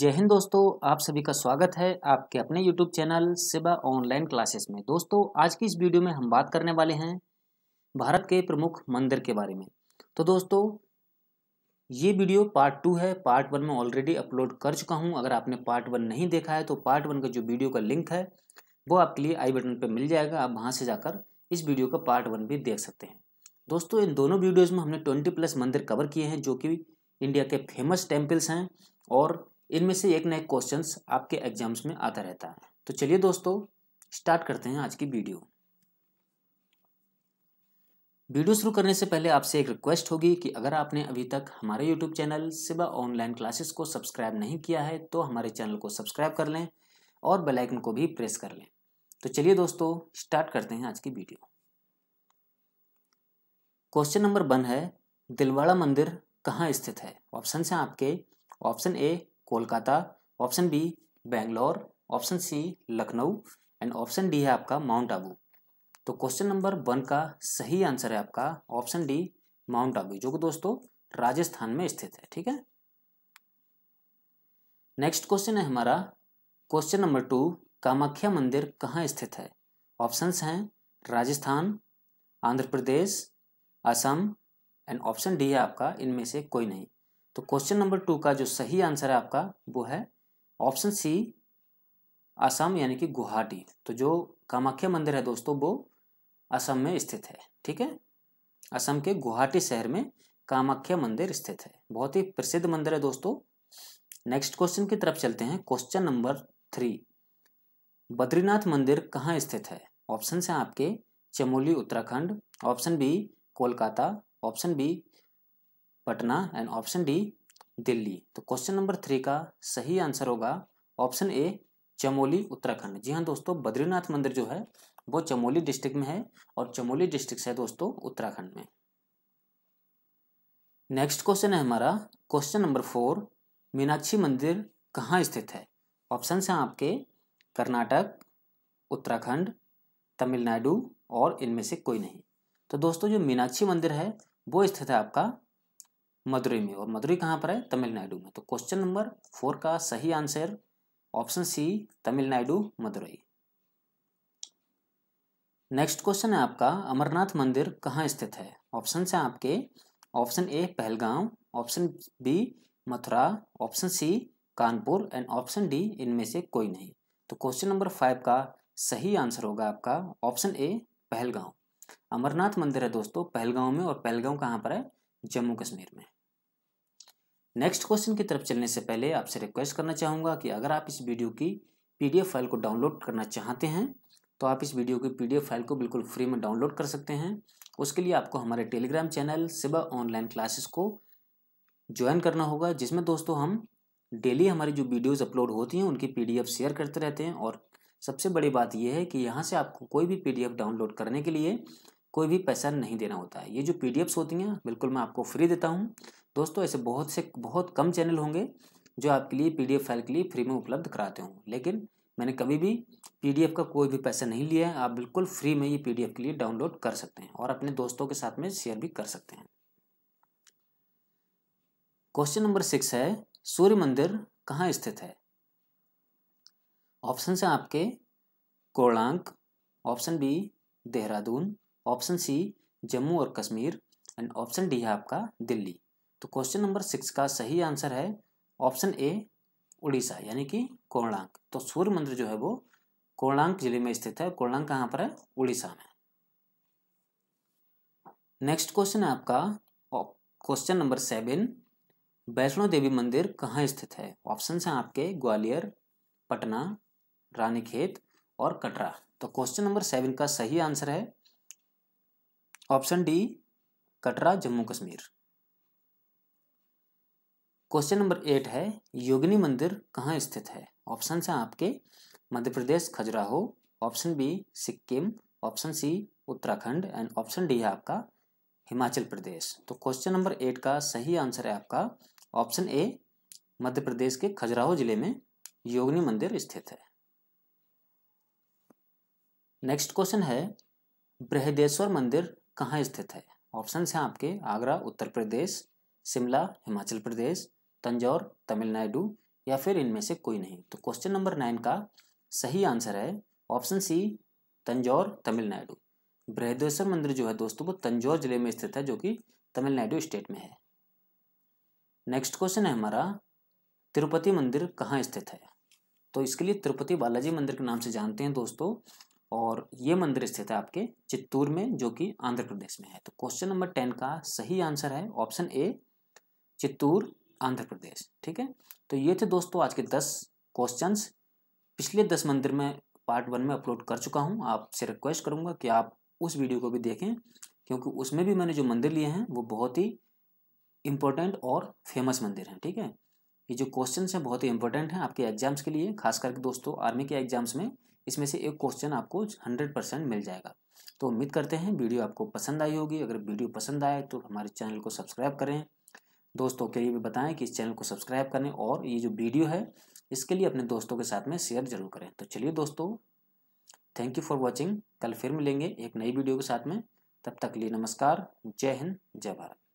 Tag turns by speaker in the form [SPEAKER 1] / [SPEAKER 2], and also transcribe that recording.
[SPEAKER 1] जय हिंद दोस्तों आप सभी का स्वागत है आपके अपने YouTube channel Siba online classes में दोस्तों आज की इस वीडियो में हम बात करने वाले हैं भारत के प्रमुख मंदिर के बारे में तो दोस्तों ये वीडियो पार्ट टू है पार्ट वन में ऑलरेडी अपलोड कर चुका हूँ अगर आपने पार्ट वन नहीं देखा है तो पार्ट वन का जो वीडियो का लिंक है वो आपके लिए आई बटन पर मिल जाएगा आप वहाँ से जाकर इस वीडियो का पार्ट वन भी देख सकते हैं दोस्तों इन दोनों वीडियोज़ में हमने ट्वेंटी प्लस मंदिर कवर किए हैं जो कि इंडिया के फेमस टेम्पल्स हैं और इनमें से एक ना एक क्वेश्चन आपके एग्जाम्स में आता रहता है तो चलिए दोस्तों स्टार्ट करते हैं आज की वीडियो वीडियो शुरू करने से पहले आपसे एक रिक्वेस्ट होगी कि अगर आपने अभी तक हमारे YouTube channel Siba online classes को सब्सक्राइब नहीं किया है तो हमारे चैनल को सब्सक्राइब कर लें और बेल आइकन को भी प्रेस कर लें तो चलिए दोस्तों स्टार्ट करते हैं आज की वीडियो क्वेश्चन नंबर वन है दिलवाड़ा मंदिर कहाँ स्थित है ऑप्शन हैं आपके option A Kolkata option B Bangalore option C Lucknow and option D है आपका माउंट आबू तो क्वेश्चन नंबर वन का सही आंसर है आपका ऑप्शन डी माउंट आबू जो कि दोस्तों राजस्थान में स्थित है ठीक है नेक्स्ट क्वेश्चन है हमारा क्वेश्चन नंबर टू कामाख्या मंदिर कहाँ स्थित है ऑप्शंस हैं Rajasthan Andhra Pradesh Assam and option D है आपका इनमें से कोई नहीं तो क्वेश्चन नंबर टू का जो सही आंसर है आपका वो है ऑप्शन सी असम यानी कि गुवाहाटी तो जो कामाख्या मंदिर है दोस्तों वो असम में स्थित है ठीक है असम के गुवाहाटी शहर में कामाख्या मंदिर स्थित है बहुत ही प्रसिद्ध मंदिर है दोस्तों नेक्स्ट क्वेश्चन की तरफ चलते हैं क्वेश्चन नंबर थ्री बद्रीनाथ मंदिर कहाँ स्थित है ऑप्शन है आपके Chamoli Uttarakhand option B Kolkata option B Patna and option D Delhi तो क्वेश्चन नंबर थ्री का सही आंसर होगा ऑप्शन ए चमोली उत्तराखंड जी हाँ दोस्तों बद्रीनाथ मंदिर जो है वो चमोली डिस्ट्रिक्ट में है और चमोली डिस्ट्रिक्ट से है दोस्तों उत्तराखंड में नेक्स्ट क्वेश्चन है हमारा क्वेश्चन नंबर फोर मीनाक्षी मंदिर कहाँ स्थित है ऑप्शन हैं आपके कर्नाटक उत्तराखंड तमिलनाडु और इनमें से कोई नहीं तो दोस्तों जो मीनाक्षी मंदिर है वो स्थित है आपका मदुरई में और मदुरई कहाँ पर है तमिलनाडु में तो क्वेश्चन नंबर फोर का सही answer option C Tamil Nadu Madurai next question है आपका अमरनाथ मंदिर कहाँ स्थित है ऑप्शन है आपके option A Pahalgam option B Mathura option C Kanpur and option D इनमें से कोई नहीं तो क्वेश्चन नंबर फाइव का सही आंसर होगा आपका ऑप्शन ए पहलगांव अमरनाथ मंदिर है दोस्तों पहलगांव में और पहलगांव कहाँ पर है जम्मू कश्मीर में नेक्स्ट क्वेश्चन की तरफ चलने से पहले आपसे रिक्वेस्ट करना चाहूँगा कि अगर आप इस वीडियो की पीडीएफ फाइल को डाउनलोड करना चाहते हैं तो आप इस वीडियो की पीडीएफ फाइल को बिल्कुल फ्री में डाउनलोड कर सकते हैं उसके लिए आपको हमारे Telegram channel Siba online classes को ज्वाइन करना होगा जिसमें दोस्तों हम डेली हमारी जो वीडियोस अपलोड होती हैं उनकी पीडीएफ शेयर करते रहते हैं और सबसे बड़ी बात यह है कि यहाँ से आपको कोई भी पीडीएफ डाउनलोड करने के लिए कोई भी पैसा नहीं देना होता है ये जो पीडीएफ्स होती हैं बिल्कुल मैं आपको फ्री देता हूँ दोस्तों ऐसे बहुत से बहुत कम चैनल होंगे जो आपके लिए पीडीएफ फाइल के लिए फ्री में उपलब्ध कराते हों लेकिन मैंने कभी भी पीडीएफ का कोई भी पैसा नहीं लिया है आप बिल्कुल फ्री में ये पीडीएफ के लिए डाउनलोड कर सकते हैं और अपने दोस्तों के साथ में शेयर भी कर सकते हैं क्वेश्चन नंबर सिक्स है सूर्य मंदिर कहाँ स्थित है ऑप्शन है आपके Konark option B Dehradun option C Jammu और कश्मीर एंड ऑप्शन डी है आपका दिल्ली तो क्वेश्चन नंबर सिक्स का सही आंसर है ऑप्शन ए उड़ीसा यानी कि कोणांक तो सूर्य मंदिर जो है वो कोणांक जिले में स्थित है कोणांक कहाँ पर है उड़ीसा में नेक्स्ट क्वेश्चन है आपका question number seven Vaishno Devi मंदिर कहाँ स्थित है ऑप्शन हैं आपके ग्वालियर पटना रानीखेत और कटरा तो क्वेश्चन नंबर सेवन का सही आंसर है option D Katra Jammu Kashmir question number eight है योगिनी मंदिर कहाँ स्थित है ऑप्शन है आपके Madhya Pradesh Khajuraho option B Sikkim option C Uttarakhand and option D है आपका हिमाचल प्रदेश तो क्वेश्चन नंबर एट का सही आंसर है आपका ऑप्शन ए मध्य प्रदेश के खजुराहो जिले में योगिनी मंदिर स्थित है नेक्स्ट क्वेश्चन है बृहदेश्वर मंदिर कहाँ स्थित है ऑप्शन है आपके आगरा उत्तर प्रदेश शिमला हिमाचल प्रदेश तंजौर तमिलनाडु या फिर इनमें से कोई नहीं तो क्वेश्चन नंबर नाइन का सही आंसर है ऑप्शन सी तंजौर तमिलनाडु बृहदेश्वर मंदिर जो है दोस्तों वो तंजौर जिले में स्थित है जो कि तमिलनाडु स्टेट में है नेक्स्ट क्वेश्चन है हमारा तिरुपति मंदिर कहाँ स्थित है तो इसके लिए तिरुपति बालाजी मंदिर के नाम से जानते हैं दोस्तों और ये मंदिर स्थित है आपके चित्तूर में जो कि आंध्र प्रदेश में है तो क्वेश्चन नंबर टेन का सही आंसर है ऑप्शन ए चित्तूर आंध्र प्रदेश ठीक है तो ये थे दोस्तों आज के दस क्वेश्चन पिछले दस मंदिर में पार्ट वन में अपलोड कर चुका हूँ आपसे रिक्वेस्ट करूँगा कि आप उस वीडियो को भी देखें क्योंकि उसमें भी मैंने जो मंदिर लिए हैं वो बहुत ही इम्पोर्टेंट और फेमस मंदिर हैं ठीक है ये जो क्वेश्चन हैं बहुत ही इंपॉर्टेंट हैं आपके एग्जाम्स के लिए खास करके दोस्तों आर्मी के एग्जाम्स में इसमें से एक क्वेश्चन आपको हंड्रेड परसेंट मिल जाएगा तो उम्मीद करते हैं वीडियो आपको पसंद आई होगी अगर वीडियो पसंद आए तो हमारे चैनल को सब्सक्राइब करें दोस्तों के लिए भी बताएं कि इस चैनल को सब्सक्राइब करें और ये जो वीडियो है इसके लिए अपने दोस्तों के साथ में शेयर जरूर करें तो चलिए दोस्तों थैंक यू फॉर वॉचिंग कल फिर मिलेंगे एक नई वीडियो के साथ में तब तक लिए नमस्कार जय हिंद जय भारत